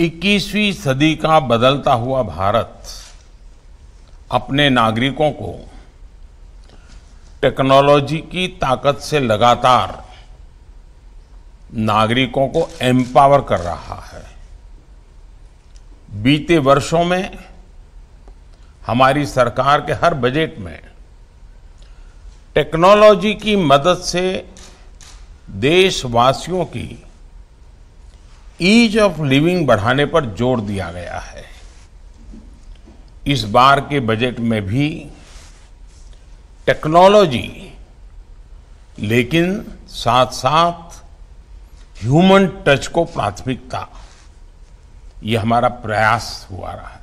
21वीं सदी का बदलता हुआ भारत अपने नागरिकों को टेक्नोलॉजी की ताकत से लगातार नागरिकों को एम्पावर कर रहा है बीते वर्षों में हमारी सरकार के हर बजट में टेक्नोलॉजी की मदद से देशवासियों की ईज ऑफ लिविंग बढ़ाने पर जोर दिया गया है इस बार के बजट में भी टेक्नोलॉजी लेकिन साथ साथ ह्यूमन टच को प्राथमिकता ये हमारा प्रयास हुआ रहा है